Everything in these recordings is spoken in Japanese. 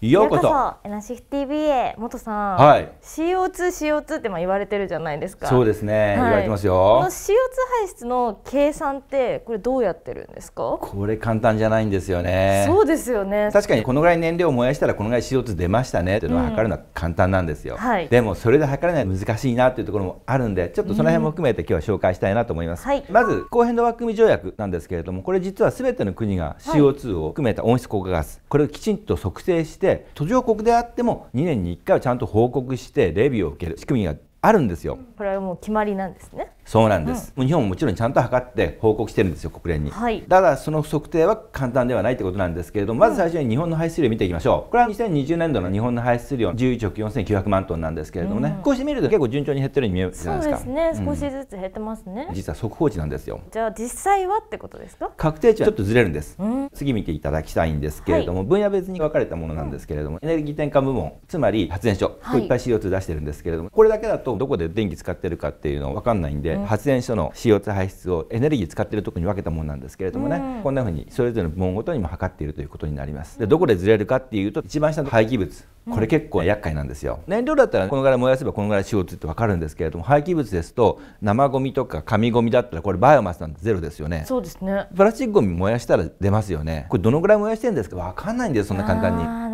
ようこそエナシフ TV へ元さん、はい、CO2CO2 CO2 ってまあ言われてるじゃないですかそうですね、はい、言われてますよこの CO2 排出の計算ってこれどうやってるんですかこれ簡単じゃないんですよねそうですよね確かにこのぐらい燃料を燃やしたらこのぐらい CO2 出ましたねっていうのは測るのは簡単なんですよ、うんはい、でもそれで測れない難しいなっていうところもあるんでちょっとその辺も含めて今日は紹介したいなと思います、うん、まず高変動枠組み条約なんですけれどもこれ実はすべての国が CO2 を含めた温室効果ガス、これをきちんと測定してて途上国であっても2年に1回はちゃんと報告してレビューを受ける仕組みがあるんですよ。これはもう決まりなんですね。そうなんです、うん、日本ももちろんちゃんと測って報告してるんですよ国連に、はい、だその測定は簡単ではないってことなんですけれどもまず最初に日本の排出量見ていきましょうこれは2020年度の日本の排出量11億4900万トンなんですけれどもね、少、うして見ると結構順調に減ってるように見えるじゃないですかそうですね、少しずつ減ってますね実は速報値なんですよじゃあ実際はってことですか確定値はちょっとずれるんです、うん、次見ていただきたいんですけれども、はい、分野別に分かれたものなんですけれども、エネルギー転換部門つまり発電所、はい、いっぱい CO2 出してるんですけれどもこれだけだとどこで電気使ってるかっていうの分かんないんで、発電所の CO2 排出をエネルギー使ってるとこに分けたものなんですけれどもね、こんな風にそれぞれの部門ごとにも測っているということになりますでどこでずれるかっていうと一番下の廃棄物これ結構厄介なんですよ燃料だったらこのぐらい燃やせばこのぐらい CO2 って分かるんですけれども廃棄物ですと生ごみとか紙ごみだったらこれバイオマスなんてゼロですよねそうですねプラスチックゴミ燃やしたら出ますよねこれどのぐらい燃やしてるんですか分かんないんですそんな簡単に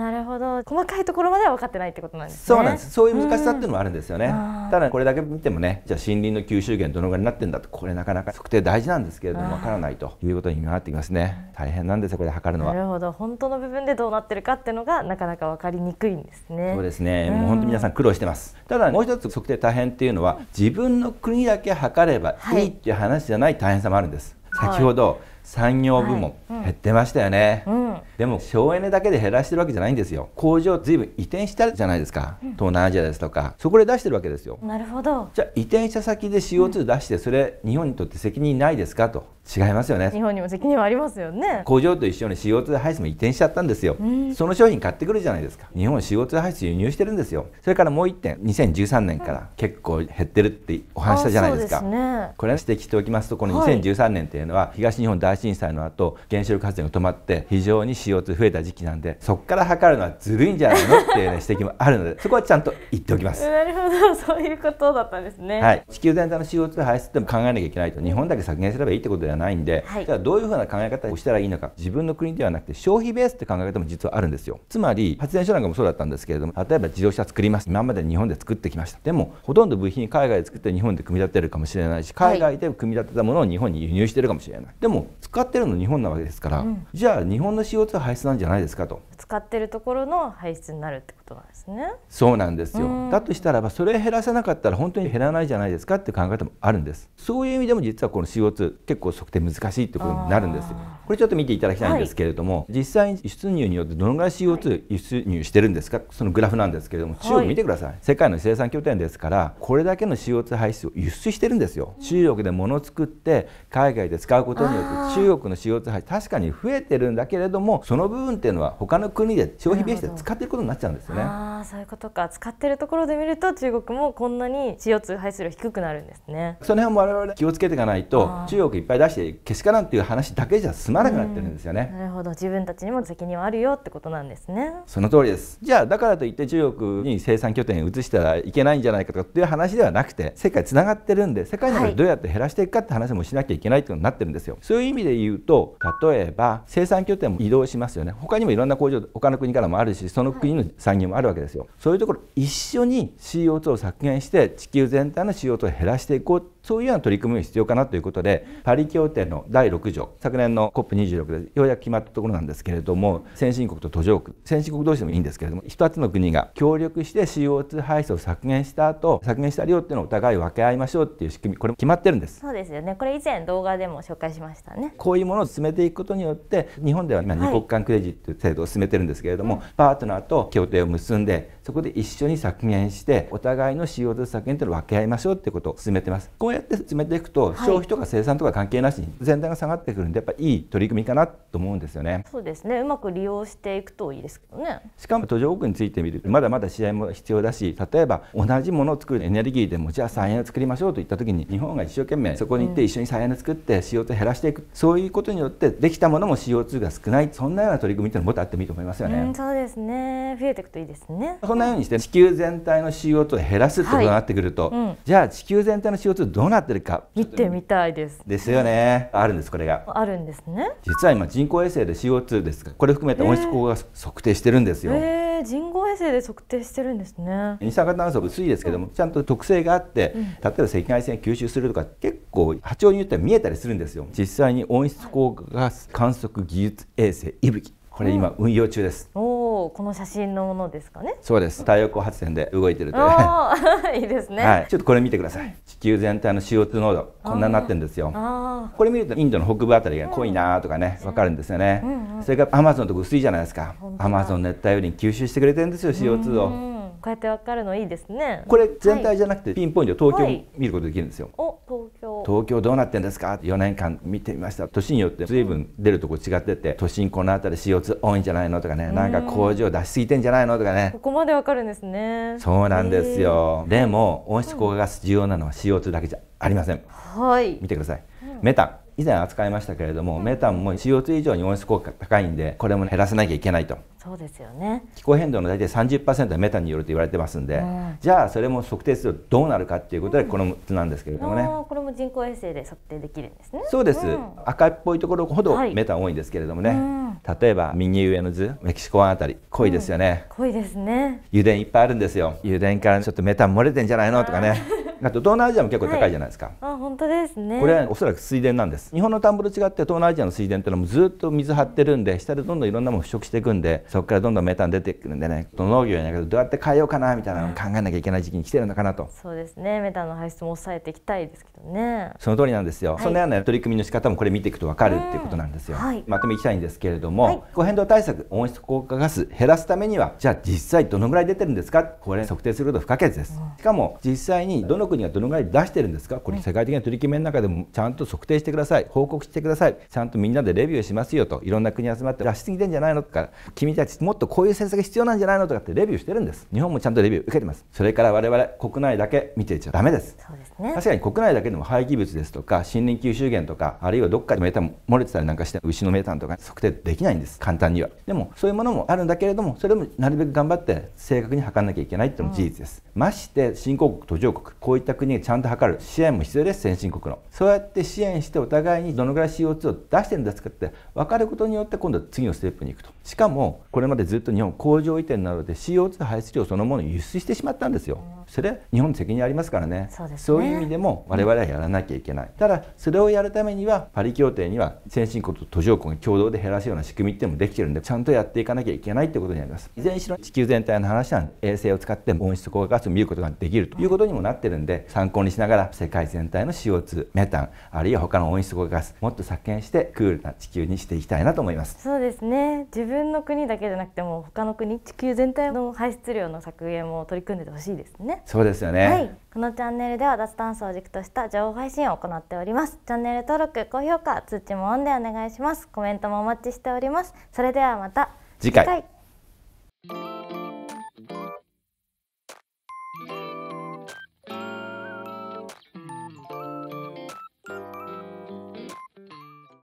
細かいところまでは分かってないってことなんですねそうなんですそういう難しさっていうのもあるんですよね、ただこれだけ見てもねじゃあ森林の吸収源どのぐらいになってんだとこれなかなか測定大事なんですけれども分からないということになってきますね大変なんですよこれ測るのはなるほど本当の部分でどうなってるかっていうのがなかなか分かりにくいんですねそうですねもう本当に皆さん苦労してますただもう一つ測定大変っていうのは自分の国だけ測ればいいっていう話じゃない大変さもあるんです、はい、先ほど、はい産業部門、減ってましたよね、はいうん、でも省エネだけで減らしてるわけじゃないんですよ工場ずいぶん移転したじゃないですか、うん、東南アジアですとかそこで出してるわけですよなるほどじゃあ移転した先で CO2 出して、それ日本にとって責任ないですかと違いますよね日本にも責任はありますよね工場と一緒に CO2 排出も移転しちゃったんですよ、うん、その商品買ってくるじゃないですか日本 CO2 排出輸入してるんですよそれからもう一点2013年から結構減ってるってお話したじゃないですか、うんね、これは指摘しておきますとこの2013年っていうのは東日本大震災の後原子力発電が止まって非常に CO2 増えた時期なんでそこから測るのはずるいんじゃないのっていう、ね、指摘もあるのでそこはちゃんと言っておきます。なるほどそういうことだったんですね、はい、地球全体の CO2 排出でも考えなきゃいけないと日本だけ削減すればいいってことではないんで、はい、じゃあどういうふうな考え方をしたらいいのか自分の国ではなくて消費ベースって考え方も実はあるんですよつまり発電所なんかもそうだったんですけれども例えば自動車作ります今まで日本で作ってきましたでもほとんど部品海外で作って日本で組み立てるかもしれないし海外で組み立てたものを日本に輸入してるかもしれない、でも使ってるの日本なわけですから、うん、じゃあ日本の CO2 排出なんじゃないですかと使ってるところの排出になるってことなんですね。そうなんですよ。だとしたらまあ、それ減らせなかったら本当に減らないじゃないですかって考え方もあるんです。そういう意味でも実はこの CO2 結構測定難しいってことになるんですこれちょっと見ていただきたいんですけれども、はい、実際に輸出入によってどのぐらい CO2 輸出入してるんですか、そのグラフなんですけれども、中国見てください、はい、世界の生産拠点ですからこれだけの CO2 排出を輸出してるんですよ、中国で物を作って海外で使うことによって中国の CO2 排出確かに増えてるんだけれどもその部分っていうのは他の国で消費ベースで使っていることになっちゃうんですよね。ああそういうことか使ってるところで見ると中国もこんなに CO2 排出量低くなるんですね。その辺も我々気をつけていかないと中国いっぱい出してけしからんっていう話だけじゃ済まなくなってるんですよね。なるほど自分たちにも責任はあるよってことなんですね。その通りです。じゃあだからといって中国に生産拠点移したらいけないんじゃないかとかっていう話ではなくて世界つながってるんで世界のどうやって減らしていくかって話もしなきゃいけないってことになってるんですよ。そういう意味で言うと例えば生産拠点も移動しますよね。他にもいろんな工場除他の国からもあるしその国の産業もあるわけですよ、そういうところ一緒に CO2 を削減して地球全体の CO2 を減らしていこうそういうような取り組みが必要かなということで、パリ協定の第6条、昨年の COP26 でようやく決まったところなんですけれども、先進国と途上国、先進国同士でもいいんですけれども、1つの国が協力して CO2 排出を削減した後、削減した量っていうのをお互い分け合いましょうっていう仕組み、これも決まってるんです。そうですよね。これ以前動画でも紹介しましたね。こういうものを進めていくことによって、日本では今2国間クレジットという制度を進めてるんですけれども、はい、パートナーと協定を結んで、そこで一緒に削減して、お互いの CO2 削減というのを分け合いましょうっていうことを進めてます。やって進めていくと、消費とか生産とか関係なしに全体が下がってくるんでやっぱいい取り組みかなと思うんですよね。そうですねうまく利用していくといいですけどね。しかも途上国についてみるとまだまだ試合も必要だし例えば同じものを作るエネルギーでもじゃあ再エネ作りましょうといった時に日本が一生懸命そこに行って一緒に再エネ作って CO2 減らしていく、うん、そういうことによってできたものも CO2 が少ないそんなような取り組みというのもっとあってもいいと思いますよね。うん、そうですね増えていくといいですね。そんなようにして地球全体の CO2 を減らすってことになってくると、はいうん、じゃあ地球全体の CO2 どどうなってるか見てみたいですですよねあるんですこれがあるんですね実は今人工衛星で CO2 ですこれ含めて温室効果が測定してるんですよ、えー、人工衛星で測定してるんですね二酸化炭素薄いですけども、うん、ちゃんと特性があって、うん、例えば赤外線吸収するとか結構波長によっては見えたりするんですよ実際に温室効果ガス観測技術衛星いぶきこれ今運用中です。うん、おお、この写真のものですかね。そうです。太陽光発電で動いてるああ、いいですね、はい。ちょっとこれ見てください。地球全体の CO2 濃度こんなになってるんですよ。ああ。これ見るとインドの北部あたりが濃いなとかね、わ、うん、かるんですよね。うんうん、それからアマゾンとか薄いじゃないですか。アマゾン熱帯雨林吸収してくれてるんですよ CO2 を。こうやってわかるのいいですねこれ全体じゃなくてピンポイント東京見ることできるんですよ、はい、東京東京どうなってんですか4年間見てみました都市によって随分出るとこ違ってて都心この辺り CO2 多いんじゃないのとかねなんか工場出しすぎてんじゃないのとかねここまでわかるんですねそうなんですよでも温室効果ガス重要なのは CO2 だけじゃありませんはい見てください、うん、メタン以前扱いましたけれども、メタンも CO2 以上に温室効果が高いんでこれも減らさなきゃいけないとそうですよね気候変動の大体30%はメタンによると言われてますんで、うん、じゃあそれも測定するとどうなるかっていうことでこの6つなんですけれどもね、うん、これも人工衛星で測定できるんですねそうです、赤っぽいところほどメタン多いんですけれどもね、はい、例えば右上の図メキシコ湾あたり濃いですよね、濃いですね油田いっぱいあるんですよ油田からちょっとメタン漏れてんじゃないのとかねだって東南アジアも結構高いじゃないですか、はい、あ本当ですねこれはおそらく水田なんです日本の田んぼと違って東南アジアの水田っていうのもずっと水張ってるんで下でどんどんいろんなもの腐食していくんでそこからどんどんメタン出てくるんでね農業やながらどうやって変えようかなみたいなのを考えなきゃいけない時期に来てるのかなとそうですねメタンの排出も抑えていきたいですけどねその通りなんですよ、はい、そのような取り組みの仕方もこれ見ていくと分かるっていうことなんですよ、はい、まとめいきたいんですけれども、気候変動対策温室効果ガス減らすためにはじゃあ実際どのぐらい出てるんですかこれ測定すること不可欠です、うん、しかも実際にどの国がどのぐらい出してるんですかこれ世界的な取り決めの中でもちゃんと測定してください報告してくださいちゃんとみんなでレビューしますよといろんな国集まって出しすぎてんじゃないのとか君たちもっとこういう政策必要なんじゃないのとかってレビューしてるんです日本もちゃんとレビュー受けてますそれから我々国内だけ見ていちゃだめですそうです、ね、確かに国内だけでも廃棄物ですとか森林吸収源とかあるいはどっかでメタン漏れてたりなんかして牛のメタンとか測定できないんです簡単にはでもそういうものもあるんだけれどもそれもなるべく頑張って正確に測らなきゃいけないっていうのも事実です、うん、まして新興国途上国こういった国がちゃんと測る支援も必要です先進国のそうやって支援してお互いにどのぐらい CO2 を出してるんですかって分かることによって今度は次のステップに行くとしかもこれまでずっと日本工場移転などで CO2 排出量そのものを輸出してしまったんですよそれは日本責任ありますからねそう、ね、そういう意味でも我々はやらなきゃいけない、うん、ただそれをやるためにはパリ協定には先進国と途上国が共同で減らすような仕組みっていうのもできてるんでちゃんとやっていかなきゃいけないってことになりますいずれにしろ地球全体の話は衛星を使って温室効果ガスを見ることができるということにもなってるんで参考にしながら世界全体の CO2 メタンあるいは他の温室効果ガスもっと削減してクールな地球にしていきたいなと思いますそうですね自分の国だけじゃなくても他の国地球全体の排出量の削減も取り組んでてほしいですねそうですよね、はい、このチャンネルでは脱炭素を軸とした情報配信を行っておりますチャンネル登録高評価通知もオンでお願いしますコメントもお待ちしておりますそれではまた次回